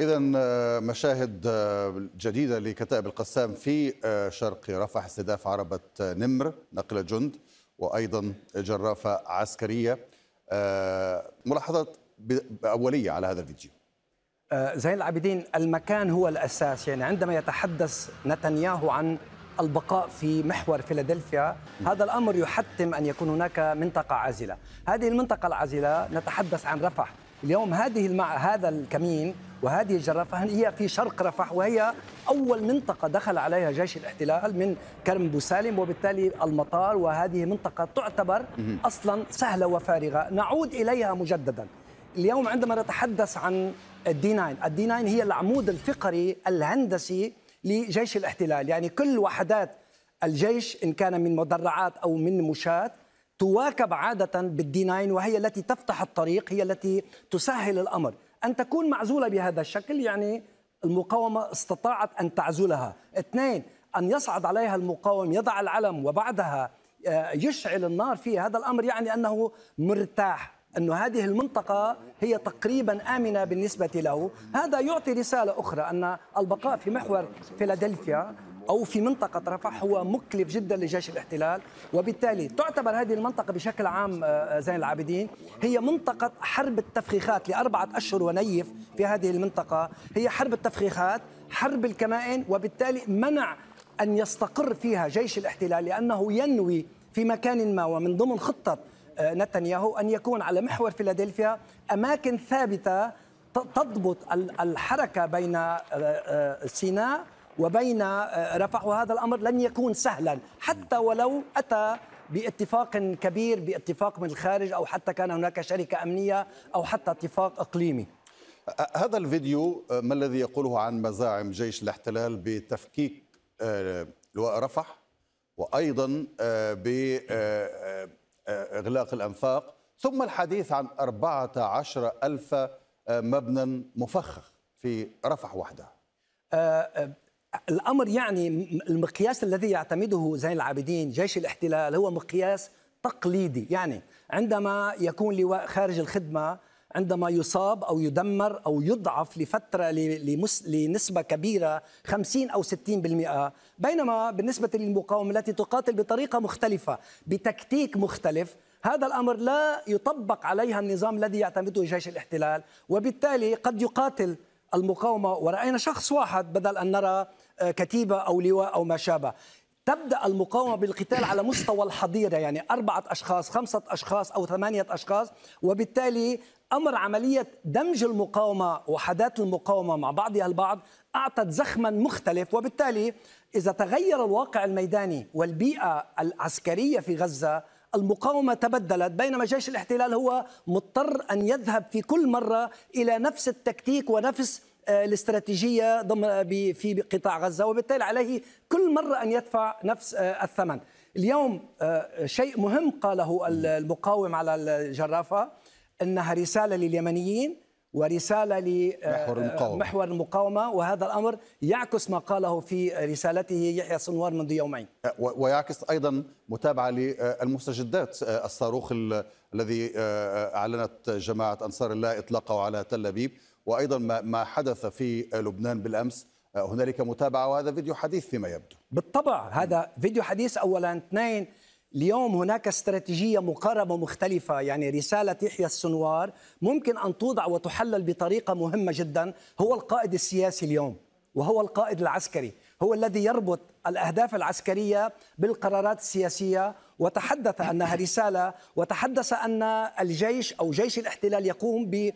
إذا آه، مشاهد آه، جديدة لكتائب القسام في آه، شرق رفح استهداف عربة نمر نقل جند وأيضا جرافة عسكرية ملاحظات أولية على هذا الفيديو زين العابدين المكان هو الأساس يعني عندما يتحدث نتنياهو عن البقاء في محور فيلادلفيا هذا الأمر يحتم أن يكون هناك منطقة عازلة هذه المنطقة العازلة نتحدث عن رفح اليوم هذه المع... هذا الكمين وهذه الجرافة هي في شرق رفح وهي أول منطقة دخل عليها جيش الاحتلال من كرم بوسالم وبالتالي المطار وهذه منطقة تعتبر أصلا سهلة وفارغة نعود إليها مجددا اليوم عندما نتحدث عن الدي 9 الدي 9 هي العمود الفقري الهندسي لجيش الاحتلال يعني كل وحدات الجيش إن كان من مدرعات أو من مشاة تواكب عادة بالدي 9 وهي التي تفتح الطريق هي التي تسهل الأمر أن تكون معزولة بهذا الشكل يعني المقاومة استطاعت أن تعزلها اثنين أن يصعد عليها المقاوم يضع العلم وبعدها آه، يشعل النار فيه هذا الأمر يعني أنه مرتاح أن هذه المنطقة هي تقريبا آمنة بالنسبة له هذا يعطي رسالة أخرى أن البقاء في محور فيلادلفيا أو في منطقة رفح هو مكلف جدا لجيش الاحتلال وبالتالي تعتبر هذه المنطقة بشكل عام آه، آه، زين العابدين هي منطقة حرب التفخيخات لأربعة أشهر ونيف في هذه المنطقة هي حرب التفخيخات حرب الكمائن وبالتالي منع أن يستقر فيها جيش الاحتلال لأنه ينوي في مكان ما ومن ضمن خطة آه، نتنياهو أن يكون على محور فيلادلفيا أماكن ثابتة تضبط الحركة بين سيناء وبين آه، رفح وهذا الامر لن يكون سهلا حتى ولو اتى باتفاق كبير باتفاق من الخارج او حتى كان هناك شركه امنيه او حتى اتفاق اقليمي هذا الفيديو آه، ما الذي يقوله عن مزاعم جيش الاحتلال بتفكيك آه، لواء رفح وايضا باغلاق الانفاق ثم الحديث عن 14 ألف مبنى مفخخ في رفح وحدها الامر يعني المقياس الذي يعتمده زين العابدين جيش الاحتلال هو مقياس تقليدي يعني عندما يكون لواء خارج الخدمه عندما يصاب او يدمر او يضعف لفتره لمس لنسبه كبيره 50 او 60% بينما بالنسبه للمقاومه التي تقاتل بطريقه مختلفه بتكتيك مختلف هذا الامر لا يطبق عليها النظام الذي يعتمده جيش الاحتلال وبالتالي قد يقاتل المقاومه وراينا شخص واحد بدل ان نرى آه، كتيبه او لواء او ما شابه تبدا المقاومه بالقتال على مستوى الحظيره يعني اربعه اشخاص خمسه اشخاص او ثمانيه اشخاص وبالتالي امر عمليه دمج المقاومه وحدات المقاومه مع بعضها البعض اعطت زخما مختلف وبالتالي اذا تغير الواقع الميداني والبيئه العسكريه في غزه المقاومه تبدلت بينما جيش الاحتلال هو مضطر ان يذهب في كل مره الى نفس التكتيك ونفس آه، الاستراتيجيه ضمن آه، في قطاع غزه وبالتالي عليه كل مره ان يدفع نفس آه، الثمن. اليوم شيء مهم قاله المقاوم على الجرافه انها رساله لليمنيين ورسالة لمحور المقاومة. محور المقاومة وهذا الأمر يعكس ما قاله في رسالته يحيى صنوار منذ يومين ويعكس أيضا متابعة للمستجدات الصاروخ الذي أعلنت جماعة أنصار الله إطلاقه على تل أبيب وايضا ما حدث في لبنان بالامس آه، هنالك متابعه وهذا فيديو حديث فيما يبدو بالطبع هذا فيديو حديث اولا اثنين اليوم هناك استراتيجية مقاربة مختلفة يعني رسالة يحيى السنوار ممكن أن توضع وتحلل بطريقة مهمة جدا هو القائد السياسي اليوم وهو القائد العسكري هو الذي يربط الأهداف العسكرية بالقرارات السياسية وتحدث أنها رسالة وتحدث أن الجيش أو جيش الاحتلال يقوم ب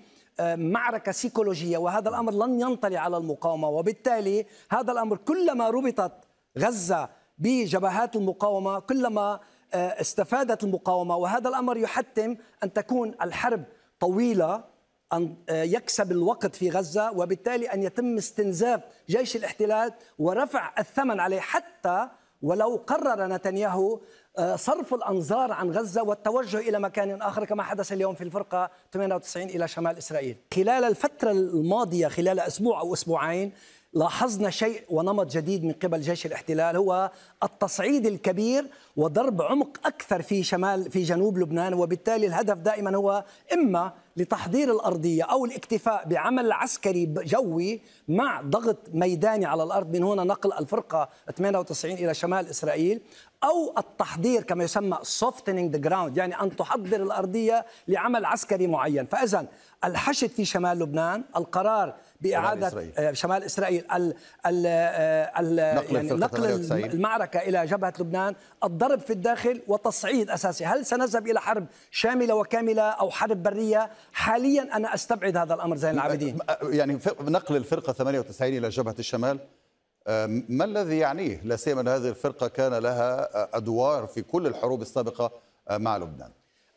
معركة سيكولوجية وهذا الأمر لن ينطلي على المقاومة وبالتالي هذا الأمر كلما ربطت غزة بجبهات المقاومة كلما آه، استفادت المقاومة وهذا الأمر يحتم أن تكون الحرب طويلة أن آه، يكسب الوقت في غزة وبالتالي أن يتم استنزاف جيش الاحتلال ورفع الثمن عليه حتى ولو قرر نتنياهو آه، صرف الانظار عن غزه والتوجه الى مكان اخر كما حدث اليوم في الفرقه 98 الى شمال اسرائيل. خلال الفتره الماضيه خلال اسبوع او اسبوعين لاحظنا شيء ونمط جديد من قبل جيش الاحتلال هو التصعيد الكبير وضرب عمق اكثر في شمال في جنوب لبنان وبالتالي الهدف دائما هو اما لتحضير الارضيه او الاكتفاء بعمل عسكري جوي مع ضغط ميداني على الارض من هنا نقل الفرقه 98 الى شمال اسرائيل او التحضير كما يسمى softening ذا جراوند يعني ان تحضر الارضيه لعمل عسكري معين فاذا الحشد في شمال لبنان القرار باعاده شمال اسرائيل, آه، شمال إسرائيل ال ال آه، ال نقل, يعني نقل المعركه الى جبهه لبنان الضرب حرب في الداخل وتصعيد اساسي، هل سنذهب الى حرب شامله وكامله او حرب بريه؟ حاليا انا استبعد هذا الامر زين العابدين. أه، أه، يعني نقل الفرقه 98 الى جبهه الشمال ما الذي يعنيه؟ لا سيما ان هذه الفرقه كان لها ادوار في كل الحروب السابقه أه، مع لبنان.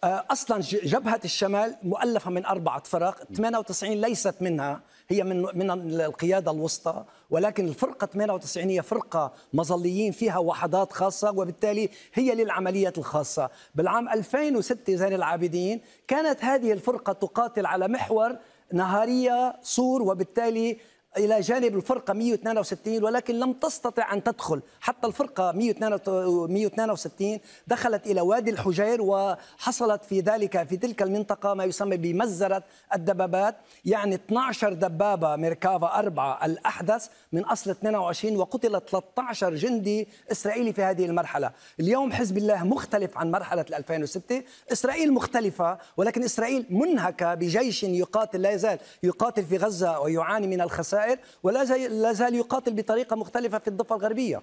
آه، اصلا جبهه الشمال مؤلفه من اربعه فرق 98 ليست منها هي من من القياده الوسطى ولكن الفرقه 98 هي فرقه مظليين فيها وحدات خاصه وبالتالي هي للعمليات الخاصه بالعام 2006 زين العابدين كانت هذه الفرقه تقاتل على محور نهاريه صور وبالتالي الى جانب الفرقه 162 ولكن لم تستطع ان تدخل حتى الفرقه 162 دخلت الى وادي الحجير وحصلت في ذلك في تلك المنطقه ما يسمى بمزره الدبابات يعني 12 دبابه ميركافا 4 الاحدث من اصل 22 وقتل 13 جندي اسرائيلي في هذه المرحله اليوم حزب الله مختلف عن مرحله 2006 اسرائيل مختلفه ولكن اسرائيل منهكه بجيش يقاتل لا يزال يقاتل في غزه ويعاني من الخسائر الجزائر ولا لا زال يقاتل بطريقه مختلفه في الضفه الغربيه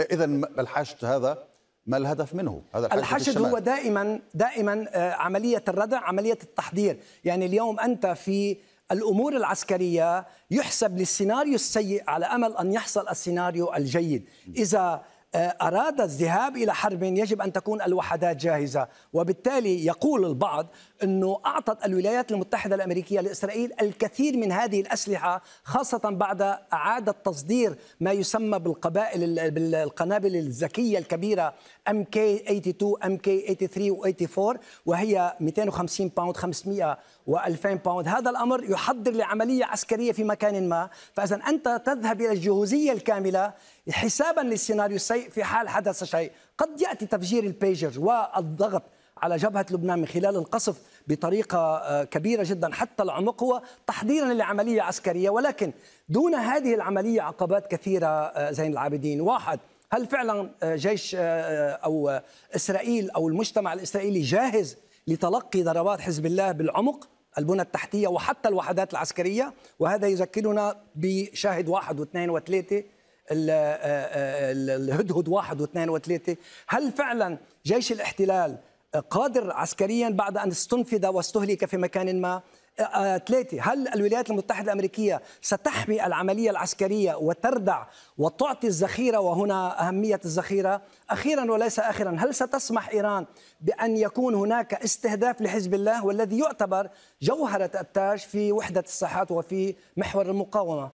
اذا الحشد هذا ما الهدف منه؟ هذا الحشد, الحشد هو دائما دائما آه، عمليه الردع، عمليه التحضير، يعني اليوم انت في الامور العسكريه يحسب للسيناريو السيء على امل ان يحصل السيناريو الجيد، اذا آه، أراد الذهاب إلى حرب يجب أن تكون الوحدات جاهزة وبالتالي يقول البعض انه اعطت الولايات المتحده الامريكيه لاسرائيل الكثير من هذه الاسلحه خاصه بعد اعاده تصدير ما يسمى بالقبائل بالقنابل الذكيه الكبيره ام كي 82 ام كي 83 و84 وهي 250 باوند 500 و2000 باوند هذا الامر يحضر لعمليه عسكريه في مكان ما فاذا انت تذهب الى الجهوزيه الكامله حسابا للسيناريو السيء في حال حدث شيء قد ياتي تفجير البيجر والضغط على جبهة لبنان من خلال القصف بطريقة آه، كبيرة جدا حتى العمق هو تحضيرا لعملية عسكرية ولكن دون هذه العملية عقبات كثيرة آه، زين العابدين واحد هل فعلا آه، جيش أو إسرائيل أو المجتمع الإسرائيلي جاهز لتلقي ضربات حزب الله بالعمق البنى التحتية وحتى الوحدات العسكرية وهذا يذكرنا بشاهد واحد واثنين وثلاثة الهدهد واحد واثنين وثلاثة هل فعلا جيش الاحتلال قادر عسكريا بعد أن استنفذ واستهلك في مكان ما ثلاثة أه، أه، هل الولايات المتحدة الأمريكية ستحمي العملية العسكرية وتردع وتعطي الذخيرة وهنا أهمية الذخيرة أخيرا وليس آخرا هل ستسمح إيران بأن يكون هناك استهداف لحزب الله والذي يعتبر جوهرة التاج في وحدة الساحات وفي محور المقاومة